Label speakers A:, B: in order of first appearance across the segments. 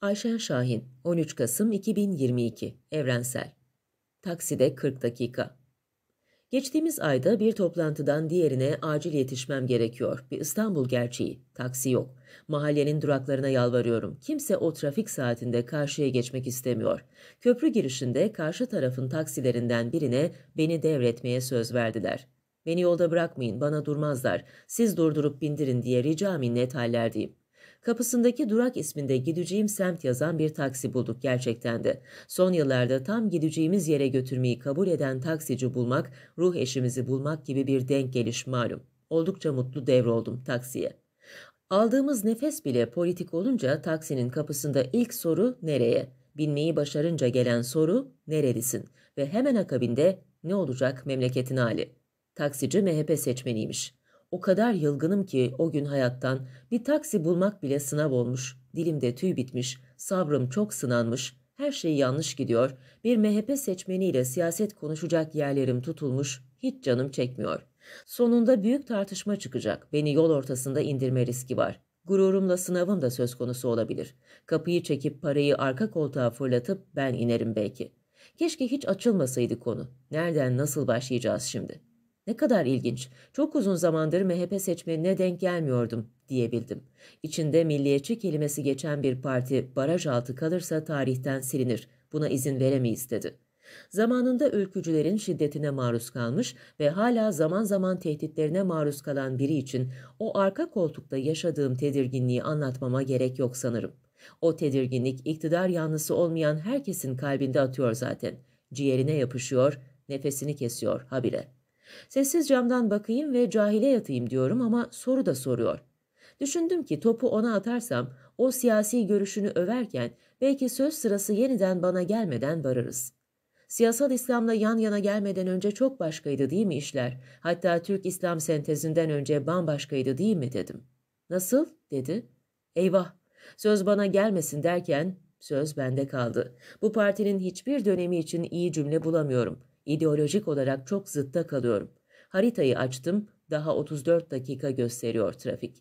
A: Ayşen Şahin, 13 Kasım 2022, Evrensel. Takside 40 dakika. Geçtiğimiz ayda bir toplantıdan diğerine acil yetişmem gerekiyor. Bir İstanbul gerçeği. Taksi yok. Mahallenin duraklarına yalvarıyorum. Kimse o trafik saatinde karşıya geçmek istemiyor. Köprü girişinde karşı tarafın taksilerinden birine beni devretmeye söz verdiler. Beni yolda bırakmayın, bana durmazlar. Siz durdurup bindirin diye rica minnet hallerdeyim. Kapısındaki Durak isminde gideceğim semt yazan bir taksi bulduk gerçekten de. Son yıllarda tam gideceğimiz yere götürmeyi kabul eden taksici bulmak, ruh eşimizi bulmak gibi bir denk geliş malum. Oldukça mutlu devroldum taksiye. Aldığımız nefes bile politik olunca taksinin kapısında ilk soru nereye? Binmeyi başarınca gelen soru nerelisin? Ve hemen akabinde ne olacak memleketin hali? Taksici MHP seçmeniymiş. O kadar yılgınım ki o gün hayattan bir taksi bulmak bile sınav olmuş. Dilimde tüy bitmiş, sabrım çok sınanmış, her şey yanlış gidiyor. Bir MHP seçmeniyle siyaset konuşacak yerlerim tutulmuş, hiç canım çekmiyor. Sonunda büyük tartışma çıkacak. Beni yol ortasında indirme riski var. Gururumla sınavım da söz konusu olabilir. Kapıyı çekip parayı arka koltuğa fırlatıp ben inerim belki. Keşke hiç açılmasaydı konu. Nereden nasıl başlayacağız şimdi?'' Ne kadar ilginç. Çok uzun zamandır MHP seçmenine denk gelmiyordum diyebildim. İçinde milliyetçi kelimesi geçen bir parti baraj altı kalırsa tarihten silinir. Buna izin veremeyiz dedi. Zamanında ülkücülerin şiddetine maruz kalmış ve hala zaman zaman tehditlerine maruz kalan biri için o arka koltukta yaşadığım tedirginliği anlatmama gerek yok sanırım. O tedirginlik iktidar yanlısı olmayan herkesin kalbinde atıyor zaten. Ciğerine yapışıyor, nefesini kesiyor habire.'' Sessiz camdan bakayım ve cahile yatayım diyorum ama soru da soruyor. Düşündüm ki topu ona atarsam o siyasi görüşünü överken belki söz sırası yeniden bana gelmeden varırız. Siyasal İslam'la yan yana gelmeden önce çok başkaydı değil mi işler? Hatta Türk İslam sentezinden önce bambaşkaydı değil mi dedim. Nasıl? dedi. Eyvah! Söz bana gelmesin derken söz bende kaldı. Bu partinin hiçbir dönemi için iyi cümle bulamıyorum ideolojik olarak çok zıtta kalıyorum. Haritayı açtım, daha 34 dakika gösteriyor trafik.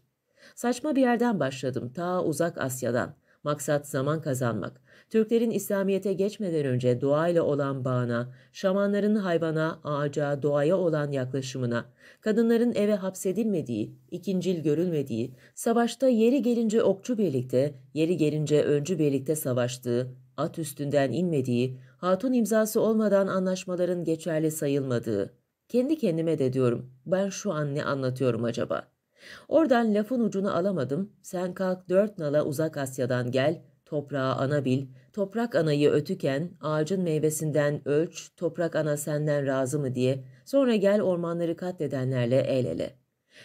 A: Saçma bir yerden başladım, ta uzak Asya'dan. Maksat zaman kazanmak. Türklerin İslamiyet'e geçmeden önce doğayla olan bağına, şamanların hayvana, ağaca, doğaya olan yaklaşımına, kadınların eve hapsedilmediği, ikincil görülmediği, savaşta yeri gelince okçu birlikte, yeri gelince öncü birlikte savaştığı, at üstünden inmediği, hatun imzası olmadan anlaşmaların geçerli sayılmadığı, kendi kendime de diyorum ben şu an ne anlatıyorum acaba? Oradan lafın ucunu alamadım, sen kalk dört nala uzak Asya'dan gel, toprağı anabil, toprak anayı ötüken, ağacın meyvesinden ölç, toprak ana senden razı mı diye, sonra gel ormanları katledenlerle el ele.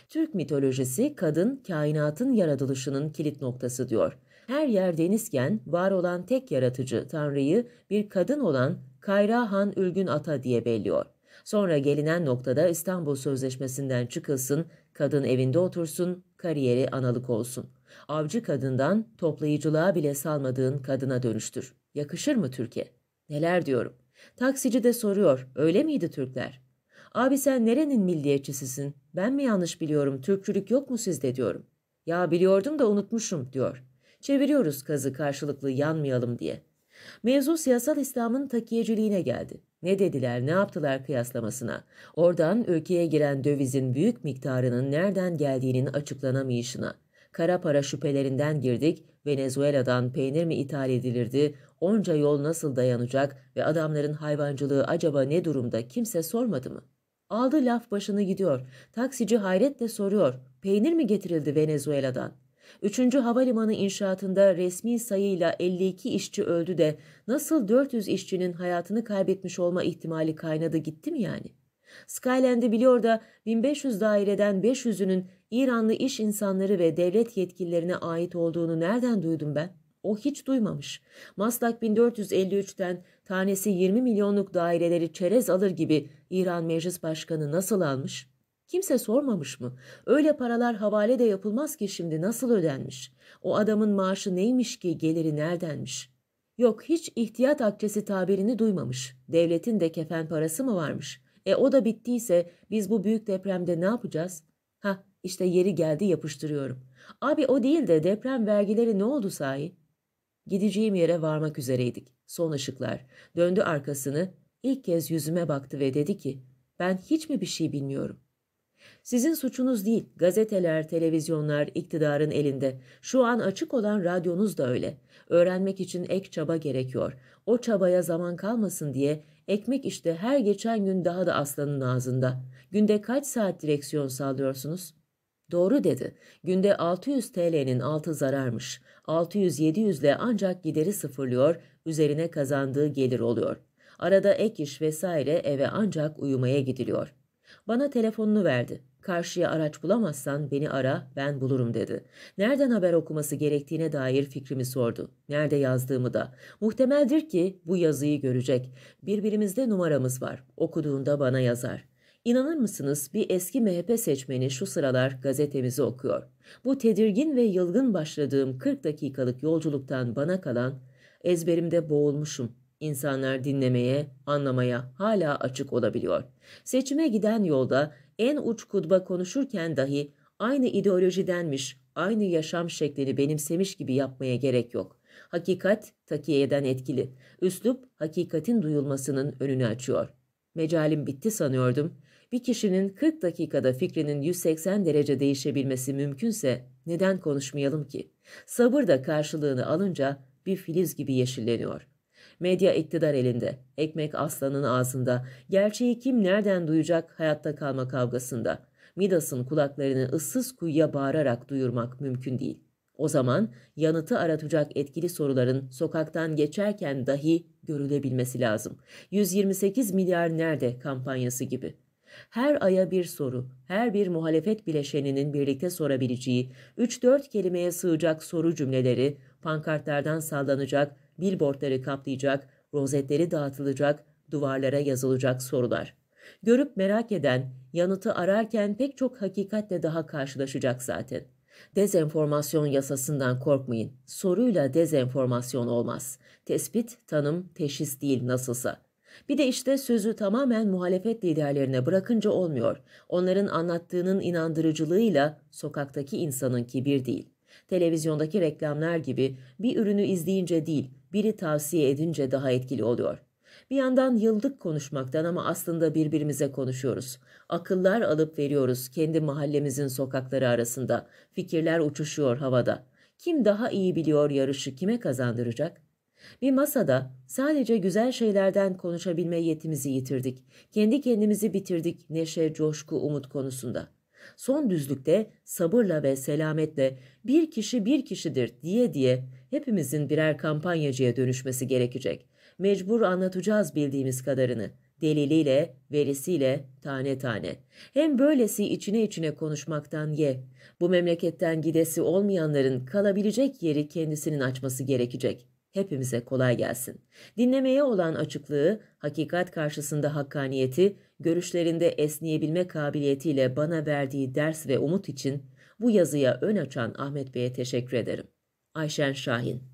A: Türk mitolojisi kadın kainatın yaratılışının kilit noktası diyor. Her yer denizken var olan tek yaratıcı Tanrı'yı bir kadın olan Kayra Han Ülgün Ata diye belliyor. Sonra gelinen noktada İstanbul Sözleşmesi'nden çıkılsın, kadın evinde otursun, kariyeri analık olsun. Avcı kadından toplayıcılığa bile salmadığın kadına dönüştür. Yakışır mı Türkiye? Neler diyorum. Taksici de soruyor, öyle miydi Türkler? Abi sen nerenin milliyetçisisin? Ben mi yanlış biliyorum, Türkçülük yok mu sizde diyorum. Ya biliyordum da unutmuşum diyor. Çeviriyoruz kazı karşılıklı yanmayalım diye. Mevzu siyasal İslam'ın takiyeciliğine geldi. Ne dediler, ne yaptılar kıyaslamasına. Oradan ülkeye giren dövizin büyük miktarının nereden geldiğinin açıklanamayışına. Kara para şüphelerinden girdik, Venezuela'dan peynir mi ithal edilirdi, onca yol nasıl dayanacak ve adamların hayvancılığı acaba ne durumda kimse sormadı mı? Aldı laf başını gidiyor. Taksici hayretle soruyor. Peynir mi getirildi Venezuela'dan? Üçüncü Havalimanı inşaatında resmi sayıyla 52 işçi öldü de nasıl 400 işçinin hayatını kaybetmiş olma ihtimali kaynadı gitti mi yani? Skyland'i biliyor da 1500 daireden 500'ünün İranlı iş insanları ve devlet yetkililerine ait olduğunu nereden duydum ben? O hiç duymamış. Maslak 1453'ten tanesi 20 milyonluk daireleri çerez alır gibi İran Meclis Başkanı nasıl almış?'' Kimse sormamış mı? Öyle paralar havale de yapılmaz ki şimdi nasıl ödenmiş? O adamın maaşı neymiş ki geliri neredenmiş? Yok hiç ihtiyat akçesi tabirini duymamış. Devletin de kefen parası mı varmış? E o da bittiyse biz bu büyük depremde ne yapacağız? Ha işte yeri geldi yapıştırıyorum. Abi o değil de deprem vergileri ne oldu sahi? Gideceğim yere varmak üzereydik. Son ışıklar. Döndü arkasını, İlk kez yüzüme baktı ve dedi ki, ben hiç mi bir şey bilmiyorum? Sizin suçunuz değil. Gazeteler, televizyonlar iktidarın elinde. Şu an açık olan radyonuz da öyle. Öğrenmek için ek çaba gerekiyor. O çabaya zaman kalmasın diye ekmek işte her geçen gün daha da aslanın ağzında. Günde kaç saat direksiyon sallıyorsunuz? Doğru dedi. Günde 600 TL'nin altı zararmış. 600-700 ile ancak gideri sıfırlıyor, üzerine kazandığı gelir oluyor. Arada ek iş vesaire eve ancak uyumaya gidiliyor.'' Bana telefonunu verdi. Karşıya araç bulamazsan beni ara, ben bulurum dedi. Nereden haber okuması gerektiğine dair fikrimi sordu. Nerede yazdığımı da. Muhtemeldir ki bu yazıyı görecek. Birbirimizde numaramız var. Okuduğunda bana yazar. İnanır mısınız bir eski MHP seçmeni şu sıralar gazetemizi okuyor. Bu tedirgin ve yılgın başladığım 40 dakikalık yolculuktan bana kalan ezberimde boğulmuşum İnsanlar dinlemeye, anlamaya hala açık olabiliyor. Seçime giden yolda en uç kudba konuşurken dahi aynı ideolojidenmiş, aynı yaşam şeklini benimsemiş gibi yapmaya gerek yok. Hakikat takiyeden etkili. Üslup hakikatin duyulmasının önünü açıyor. Mecalim bitti sanıyordum. Bir kişinin 40 dakikada fikrinin 180 derece değişebilmesi mümkünse neden konuşmayalım ki? Sabır da karşılığını alınca bir filiz gibi yeşilleniyor. Medya iktidar elinde. Ekmek aslanın ağzında. Gerçeği kim nereden duyacak hayatta kalma kavgasında. Midas'ın kulaklarını ıssız kuyuya bağırarak duyurmak mümkün değil. O zaman yanıtı aratacak etkili soruların sokaktan geçerken dahi görülebilmesi lazım. 128 milyar nerede kampanyası gibi. Her aya bir soru, her bir muhalefet bileşeninin birlikte sorabileceği 3-4 kelimeye sığacak soru cümleleri, pankartlardan sallanacak billboardları kaplayacak, rozetleri dağıtılacak, duvarlara yazılacak sorular. Görüp merak eden, yanıtı ararken pek çok hakikatle daha karşılaşacak zaten. Dezenformasyon yasasından korkmayın. Soruyla dezenformasyon olmaz. Tespit, tanım, teşhis değil nasılsa. Bir de işte sözü tamamen muhalefet liderlerine bırakınca olmuyor. Onların anlattığının inandırıcılığıyla sokaktaki insanınki bir değil. Televizyondaki reklamlar gibi bir ürünü izleyince değil, biri tavsiye edince daha etkili oluyor. Bir yandan yıldık konuşmaktan ama aslında birbirimize konuşuyoruz. Akıllar alıp veriyoruz kendi mahallemizin sokakları arasında. Fikirler uçuşuyor havada. Kim daha iyi biliyor yarışı kime kazandıracak? Bir masada sadece güzel şeylerden konuşabilme yetimizi yitirdik. Kendi kendimizi bitirdik neşe, coşku, umut konusunda.'' Son düzlükte sabırla ve selametle bir kişi bir kişidir diye diye hepimizin birer kampanyacıya dönüşmesi gerekecek. Mecbur anlatacağız bildiğimiz kadarını. Deliliyle, verisiyle, tane tane. Hem böylesi içine içine konuşmaktan ye. Bu memleketten gidesi olmayanların kalabilecek yeri kendisinin açması gerekecek hepimize kolay gelsin. Dinlemeye olan açıklığı, hakikat karşısında hakkaniyeti, görüşlerinde esneyebilme kabiliyetiyle bana verdiği ders ve umut için bu yazıya ön açan Ahmet Bey'e teşekkür ederim. Ayşen Şahin